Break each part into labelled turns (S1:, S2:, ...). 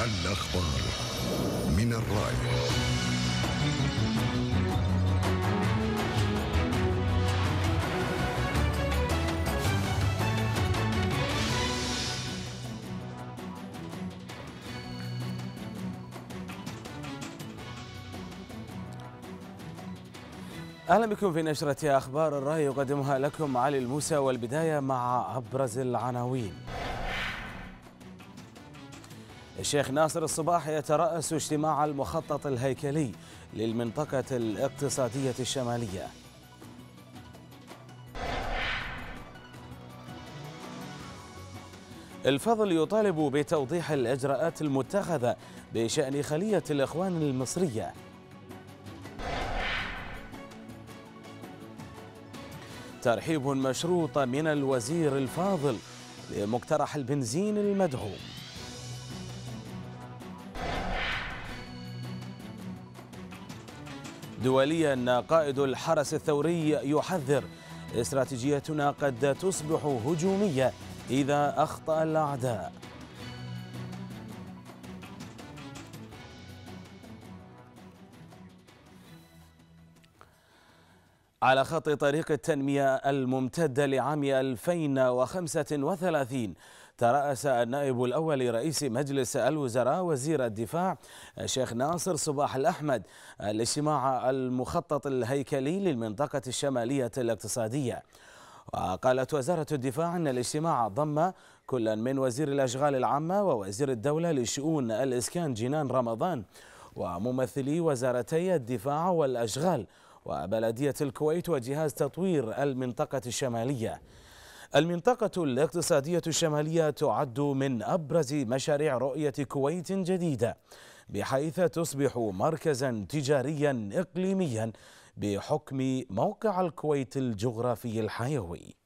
S1: الأخبار من الرأي
S2: اهلا بكم في نشره اخبار الراي يقدمها لكم علي الموسى والبدايه مع ابرز العناوين الشيخ ناصر الصباح يترأس اجتماع المخطط الهيكلي للمنطقة الاقتصادية الشمالية الفضل يطالب بتوضيح الإجراءات المتخذة بشأن خلية الإخوان المصرية ترحيب مشروط من الوزير الفاضل لمقترح البنزين المدعوم دوليا قائد الحرس الثوري يحذر استراتيجيتنا قد تصبح هجومية إذا أخطأ الأعداء على خط طريق التنمية الممتدة لعام 2035 ترأس النائب الأول لرئيس مجلس الوزراء وزير الدفاع الشيخ ناصر صباح الأحمد الاجتماع المخطط الهيكلي للمنطقة الشمالية الاقتصادية وقالت وزارة الدفاع أن الاجتماع ضم كل من وزير الأشغال العامة ووزير الدولة لشؤون الإسكان جنان رمضان وممثلي وزارتي الدفاع والأشغال وبلدية الكويت وجهاز تطوير المنطقة الشمالية المنطقة الاقتصادية الشمالية تعد من أبرز مشاريع رؤية كويت جديدة بحيث تصبح مركزا تجاريا إقليميا بحكم موقع الكويت الجغرافي الحيوي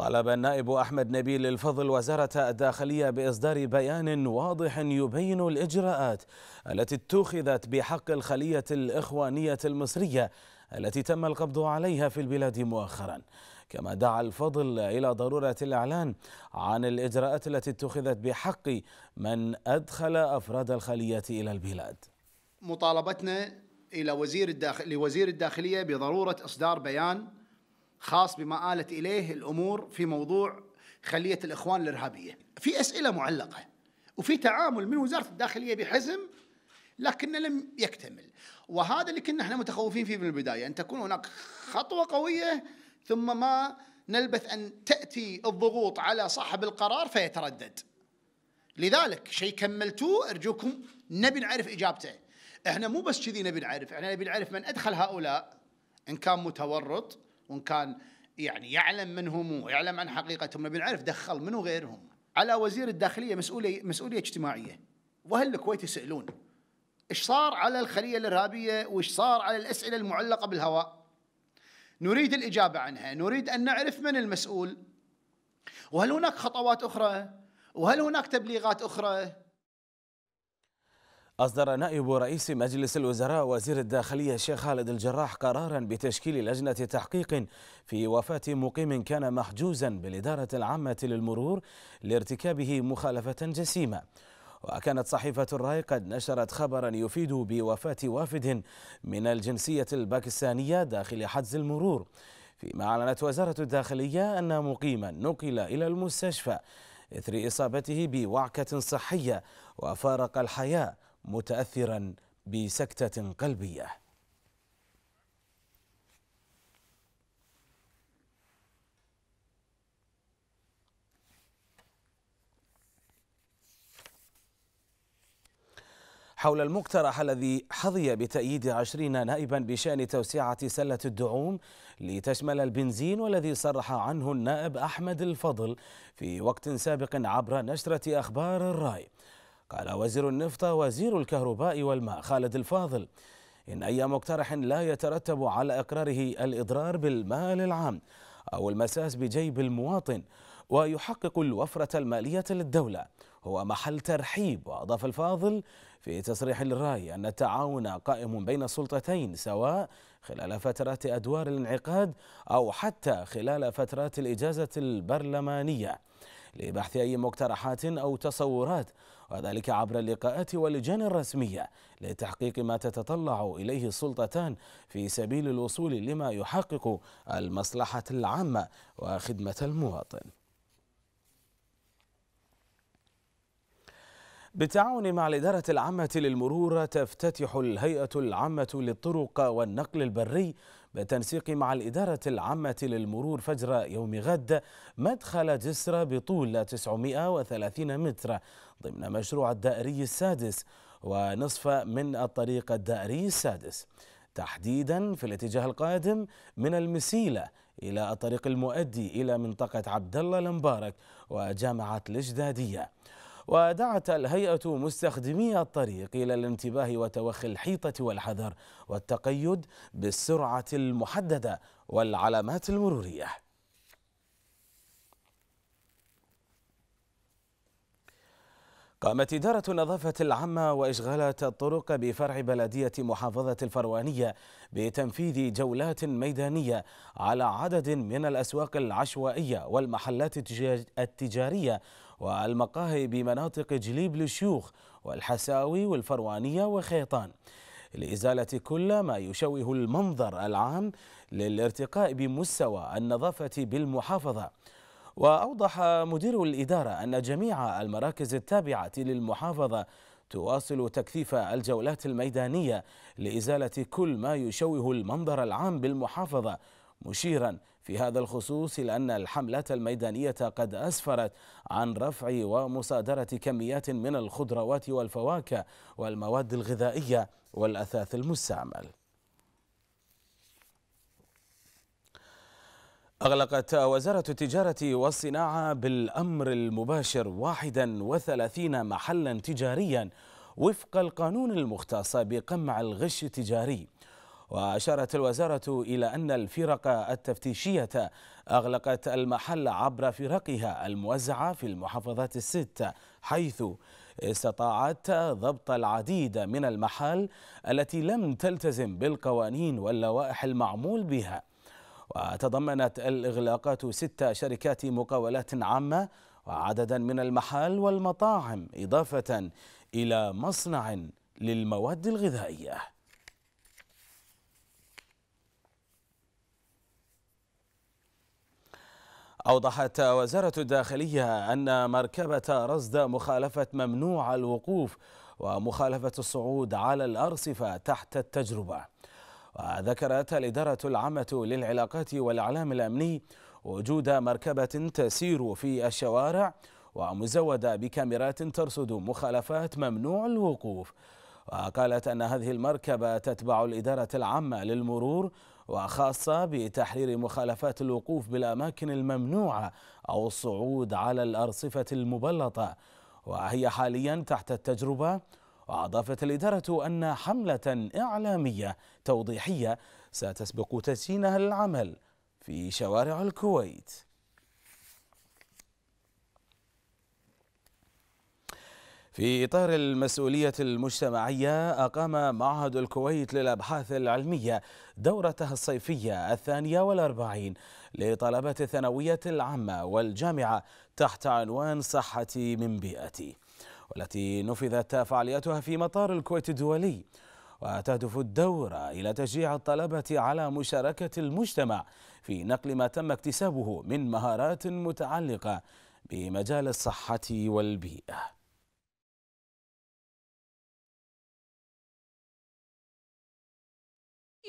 S2: طالب النائب أحمد نبيل الفضل وزارة الداخلية بإصدار بيان واضح يبين الإجراءات التي اتخذت بحق الخلية الإخوانية المصرية التي تم القبض عليها في البلاد مؤخرا كما دعا الفضل إلى ضرورة الإعلان عن الإجراءات التي اتخذت بحق من أدخل أفراد الخلية إلى البلاد
S1: مطالبتنا إلى وزير الداخل لوزير الداخلية بضرورة إصدار بيان خاص بما آلت إليه الأمور في موضوع خلية الإخوان الإرهابية في أسئلة معلقة وفي تعامل من وزارة الداخلية بحزم لكنه لم يكتمل وهذا اللي كنا احنا متخوفين فيه من البداية أن تكون هناك خطوة قوية ثم ما نلبث أن تأتي الضغوط على صاحب القرار فيتردد لذلك شيء كملتوه أرجوكم نبي نعرف إجابته احنا مو بس كذي نبي نعرف احنا نبي نعرف من أدخل هؤلاء إن كان متورط وان كان يعني يعلم منهم ويعلم عن حقيقتهم نبي نعرف دخل منو غيرهم على وزير الداخليه مسؤوليه مسؤوليه اجتماعيه واهل الكويت يسالون ايش صار على الخليه الارهابيه وايش صار على الاسئله المعلقه بالهواء نريد الاجابه عنها نريد ان نعرف من المسؤول وهل هناك خطوات اخرى وهل هناك تبليغات اخرى
S2: أصدر نائب رئيس مجلس الوزراء وزير الداخلية الشيخ خالد الجراح قرارا بتشكيل لجنة تحقيق في وفاة مقيم كان محجوزا بالإدارة العامة للمرور لارتكابه مخالفة جسيمة وكانت صحيفة الرأي قد نشرت خبرا يفيد بوفاة وافد من الجنسية الباكستانية داخل حجز المرور فيما أعلنت وزارة الداخلية أن مقيما نقل إلى المستشفى إثر إصابته بوعكة صحية وفارق الحياة متاثرا بسكته قلبيه حول المقترح الذي حظي بتأييد عشرين نائبا بشأن توسعة سلة الدعوم لتشمل البنزين والذي صرح عنه النائب أحمد الفضل في وقت سابق عبر نشرة أخبار الرأي قال وزير النفط وزير الكهرباء والماء خالد الفاضل إن أي مقترح لا يترتب على إقراره الإضرار بالمال العام أو المساس بجيب المواطن ويحقق الوفرة المالية للدولة هو محل ترحيب وأضاف الفاضل في تصريح للرأي أن التعاون قائم بين السلطتين سواء خلال فترات أدوار الانعقاد أو حتى خلال فترات الإجازة البرلمانية لبحث أي مقترحات أو تصورات وذلك عبر اللقاءات واللجان الرسمية لتحقيق ما تتطلع إليه السلطتان في سبيل الوصول لما يحقق المصلحة العامة وخدمة المواطن بالتعاون مع الإدارة العامة للمرور تفتتح الهيئة العامة للطرق والنقل البري بالتنسيق مع الإدارة العامة للمرور فجر يوم غد مدخل جسر بطول 930 متر ضمن مشروع الدائري السادس ونصف من الطريق الدائري السادس تحديدا في الاتجاه القادم من المسيلة إلى الطريق المؤدي إلى منطقة عبد الله المبارك وجامعة الإجدادية ودعت الهيئة مستخدمي الطريق إلى الانتباه وتوخي الحيطة والحذر والتقيد بالسرعة المحددة والعلامات المرورية قامت إدارة النظافة العامة وإشغالات الطرق بفرع بلدية محافظة الفروانية بتنفيذ جولات ميدانية على عدد من الأسواق العشوائية والمحلات التجارية والمقاهي بمناطق جليب للشيوخ والحساوي والفروانية وخيطان لإزالة كل ما يشوه المنظر العام للارتقاء بمستوى النظافة بالمحافظة وأوضح مدير الإدارة أن جميع المراكز التابعة للمحافظة تواصل تكثيف الجولات الميدانية لإزالة كل ما يشوه المنظر العام بالمحافظة مشيرا في هذا الخصوص إلى أن الحملة الميدانية قد أسفرت عن رفع ومصادرة كميات من الخضروات والفواكه والمواد الغذائية والأثاث المستعمل أغلقت وزارة التجارة والصناعة بالأمر المباشر 31 محلا تجاريا وفق القانون المختص بقمع الغش التجاري وأشارت الوزارة إلى أن الفرق التفتيشية أغلقت المحل عبر فرقها الموزعة في المحافظات الست حيث استطاعت ضبط العديد من المحال التي لم تلتزم بالقوانين واللوائح المعمول بها وتضمنت الإغلاقات ست شركات مقاولات عامة وعددا من المحال والمطاعم إضافة إلى مصنع للمواد الغذائية أوضحت وزارة الداخلية أن مركبة رصد مخالفة ممنوع الوقوف ومخالفة الصعود على الأرصفة تحت التجربة وذكرت الإدارة العامة للعلاقات والإعلام الأمني وجود مركبة تسير في الشوارع ومزودة بكاميرات ترصد مخالفات ممنوع الوقوف وقالت أن هذه المركبة تتبع الإدارة العامة للمرور وخاصة بتحرير مخالفات الوقوف بالأماكن الممنوعة أو الصعود على الأرصفة المبلطة وهي حاليا تحت التجربة وأضافت الإدارة أن حملة إعلامية توضيحية ستسبق تسيينها للعمل في شوارع الكويت في إطار المسؤولية المجتمعية أقام معهد الكويت للأبحاث العلمية دورته الصيفية الثانية والأربعين لطلبة الثانوية العامة والجامعة تحت عنوان صحتي من بيئتي والتي نفذت فعاليتها في مطار الكويت الدولي وتهدف الدورة إلى تشجيع الطلبة على مشاركة المجتمع في نقل ما تم اكتسابه من مهارات متعلقة بمجال الصحة والبيئة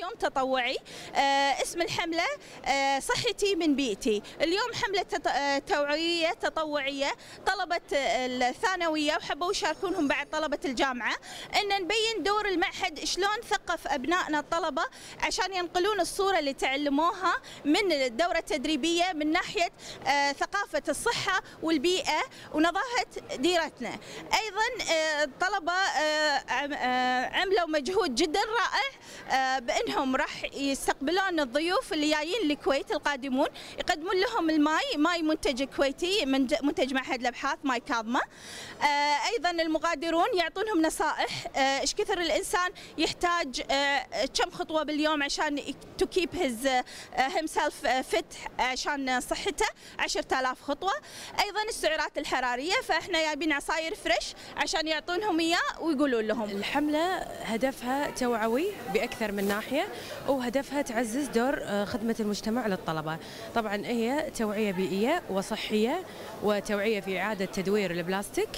S1: يوم تطوعي آه، اسم الحملة آه، صحتي من بيئتي اليوم حملة آه، توعية تطوعية طلبة الثانوية وحبوا يشاركونهم بعد طلبة الجامعة أن نبين دور المعهد شلون ثقف أبنائنا الطلبة عشان ينقلون الصورة اللي تعلموها من الدورة التدريبية من ناحية ثقافة الصحة والبيئة ونظافة ديرتنا أيضا الطلبة عملوا مجهود جدا رائع بأن انهم راح يستقبلون الضيوف اللي جايين الكويت القادمون يقدمون لهم الماي ماي منتج كويتي منتج معهد الابحاث ماي كاظمه آه، ايضا المغادرون يعطونهم نصائح آه، ايش كثر الانسان يحتاج آه، كم خطوه باليوم عشان تو كيب هيز هيم سيلف فت عشان صحته 10000 خطوه ايضا السعرات الحراريه فاحنا جايبين عصاير فريش عشان يعطونهم اياه ويقولون لهم الحمله هدفها توعوي باكثر من ناحيه وهدفها تعزز دور آه، خدمة المجتمع للطلبة طبعا هي توعية بيئية وصحية وتوعية في إعادة تدوير البلاستيك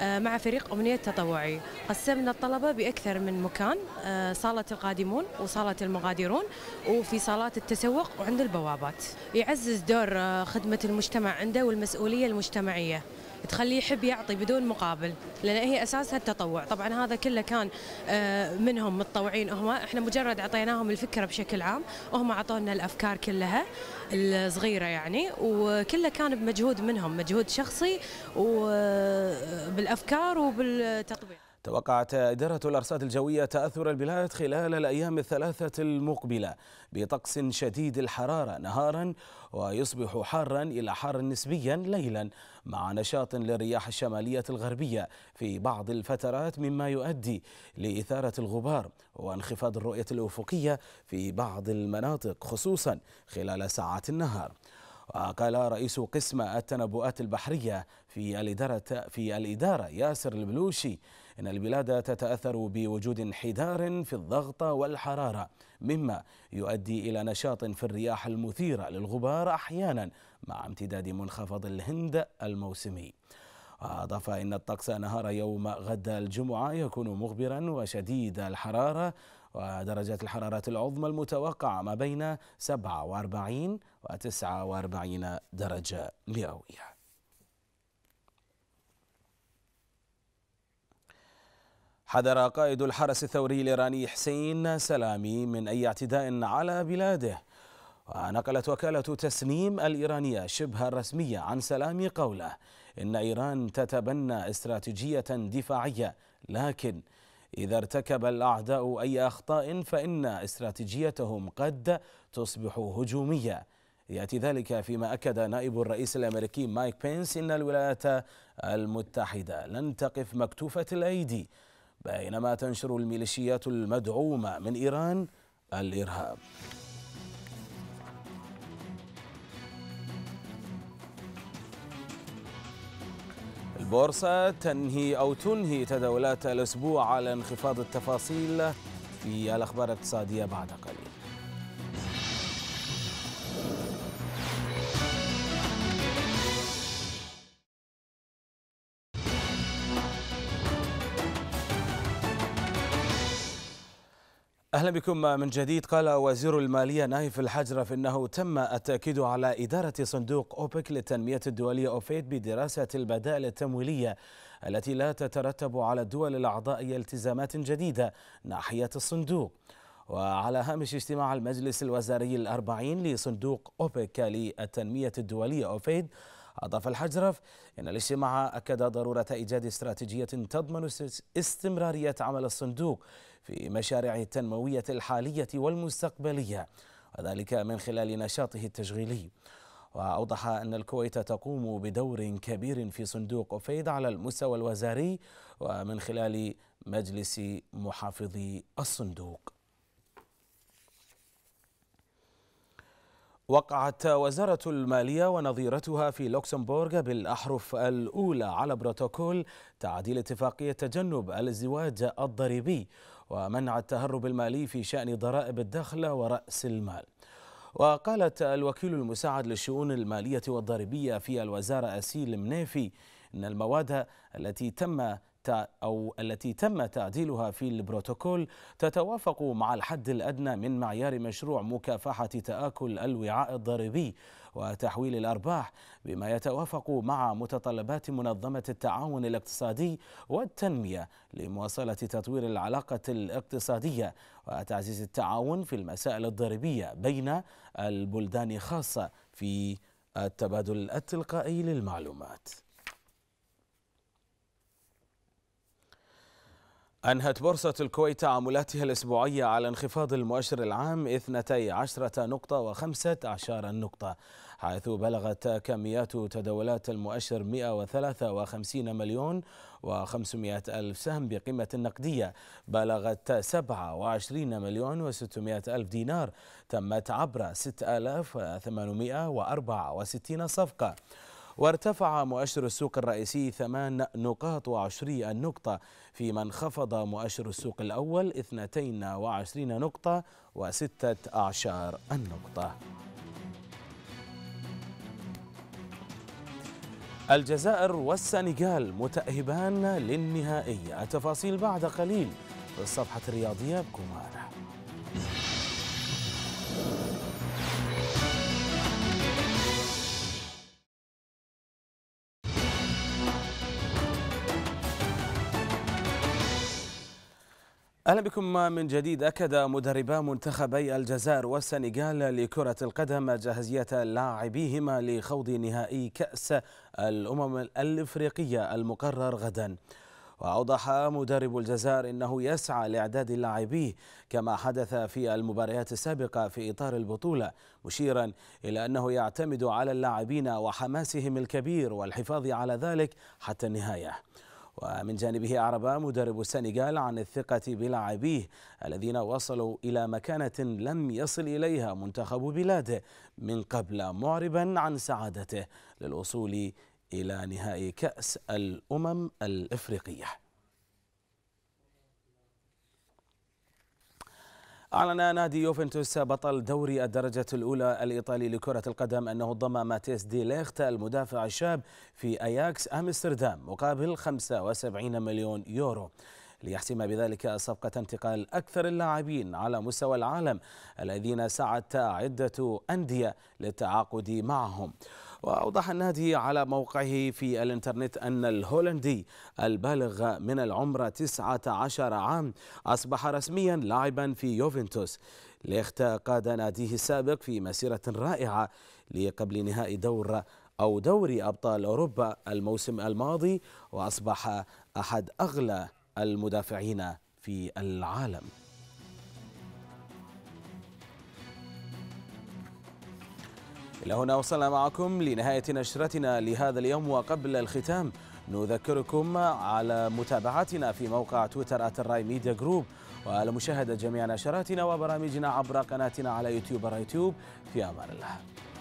S1: آه، مع فريق أمنية تطوعي قسمنا الطلبة بأكثر من مكان آه، صالة القادمون وصالة المغادرون وفي صالات التسوق وعند البوابات يعزز دور خدمة المجتمع عنده والمسؤولية المجتمعية تخليه يحب يعطي بدون مقابل لان هي اساسها التطوع طبعا هذا كله كان آه، منهم متطوعين هم احنا مجرد اعطيناهم الفكره بشكل عام وهم اعطونا الافكار كلها الصغيره يعني وكله كان بمجهود منهم مجهود شخصي وبالافكار آه، وبالتطبيق
S2: توقعت إدارة الأرصاد الجوية تأثر البلاد خلال الأيام الثلاثة المقبلة بطقس شديد الحرارة نهارا ويصبح حارا إلى حار نسبيا ليلا مع نشاط للرياح الشمالية الغربية في بعض الفترات مما يؤدي لإثارة الغبار وانخفاض الرؤية الأفقية في بعض المناطق خصوصا خلال ساعات النهار وقال رئيس قسم التنبؤات البحرية في الإدارة, في الإدارة ياسر البلوشي إن البلاد تتأثر بوجود انحدار في الضغط والحرارة مما يؤدي إلى نشاط في الرياح المثيرة للغبار أحيانا مع امتداد منخفض الهند الموسمي أضاف إن الطقس نهار يوم غد الجمعة يكون مغبرا وشديد الحرارة ودرجة الحرارة العظمى المتوقعة ما بين 47 و 49 درجة مئوية حذر قائد الحرس الثوري الإيراني حسين سلامي من أي اعتداء على بلاده ونقلت وكالة تسنيم الإيرانية شبه الرسمية عن سلامي قوله إن إيران تتبنى استراتيجية دفاعية لكن إذا ارتكب الأعداء أي أخطاء فإن استراتيجيتهم قد تصبح هجومية يأتي ذلك فيما أكد نائب الرئيس الأمريكي مايك بينس إن الولايات المتحدة لن تقف مكتوفة الأيدي بينما تنشر الميليشيات المدعومة من إيران الإرهاب البورصة تنهي أو تنهي تداولات الأسبوع على انخفاض التفاصيل في الأخبار الاقتصادية بعد قليل أهلا بكم من جديد قال وزير المالية نايف الحجرف إنه تم التأكيد على إدارة صندوق أوبك للتنمية الدولية أوفيد بدراسة البدائل التمويلية التي لا تترتب على الدول الأعضاء التزامات جديدة ناحية الصندوق وعلى هامش اجتماع المجلس الوزاري الأربعين لصندوق أوبك للتنمية الدولية أوفيد أضاف الحجرف أن الاجتماع أكد ضرورة إيجاد استراتيجية تضمن استمرارية عمل الصندوق في مشاريعه التنموية الحالية والمستقبلية وذلك من خلال نشاطه التشغيلي وأوضح أن الكويت تقوم بدور كبير في صندوق أفيد على المستوى الوزاري ومن خلال مجلس محافظي الصندوق وقعت وزارة المالية ونظيرتها في لوكسمبورغ بالأحرف الأولى على بروتوكول تعديل اتفاقية تجنب الازدواج الضريبي ومنع التهرب المالي في شأن ضرائب الدخل ورأس المال وقالت الوكيل المساعد للشؤون المالية والضريبية في الوزارة أسيل منيفي أن المواد التي تم أو التي تم تعديلها في البروتوكول تتوافق مع الحد الأدنى من معيار مشروع مكافحة تآكل الوعاء الضريبي وتحويل الأرباح بما يتوافق مع متطلبات منظمة التعاون الاقتصادي والتنمية لمواصلة تطوير العلاقة الاقتصادية وتعزيز التعاون في المسائل الضريبية بين البلدان خاصة في التبادل التلقائي للمعلومات أنهت بورصة الكويت تعاملاتها الأسبوعية على انخفاض المؤشر العام 12 نقطة وخمسة عشر نقطة حيث بلغت كميات تداولات المؤشر 153 مليون و500 ألف سهم بقيمة نقدية بلغت 27 مليون و600 ألف دينار تمت عبر 6864 صفقة وارتفع مؤشر السوق الرئيسي ثمان نقاط وعشرين نقطة فيما انخفض مؤشر السوق الأول اثنتين وعشرين نقطة وستة أعشار النقطة الجزائر والسنغال متأهبان للنهائي التفاصيل بعد قليل في الصفحة الرياضية بكمارة أهلا بكم من جديد أكد مدربا منتخبي الجزائر والسنغال لكرة القدم جاهزية لاعبيهما لخوض نهائي كأس الأمم الإفريقية المقرر غدا وأوضح مدرب الجزائر أنه يسعى لإعداد لاعبيه كما حدث في المباريات السابقة في إطار البطولة مشيرا إلى أنه يعتمد على اللاعبين وحماسهم الكبير والحفاظ على ذلك حتى النهاية ومن جانبه أعرب مدرب السنغال عن الثقة بلاعبيه الذين وصلوا إلى مكانة لم يصل إليها منتخب بلاده من قبل معربا عن سعادته للوصول إلى نهائي كأس الأمم الإفريقية أعلن نادي يوفنتوس بطل دوري الدرجة الأولى الإيطالي لكرة القدم أنه ضم ماتيس دي ليخت المدافع الشاب في أياكس أمستردام مقابل 75 مليون يورو ليحسم بذلك صفقة انتقال أكثر اللاعبين على مستوى العالم الذين سعت عدة أندية للتعاقد معهم وأوضح النادي على موقعه في الانترنت أن الهولندي البالغ من العمر 19 عام أصبح رسميا لاعبا في يوفنتوس قاد ناديه السابق في مسيرة رائعة لقبل نهائي دور أو دوري أبطال أوروبا الموسم الماضي وأصبح أحد أغلى المدافعين في العالم إلى هنا وصلنا معكم لنهاية نشرتنا لهذا اليوم وقبل الختام نذكركم على متابعتنا في موقع تويتر الراي ميديا جروب وعلى مشاهدة جميع نشراتنا وبرامجنا عبر قناتنا على يوتيوب الرايتيوب في أمان الله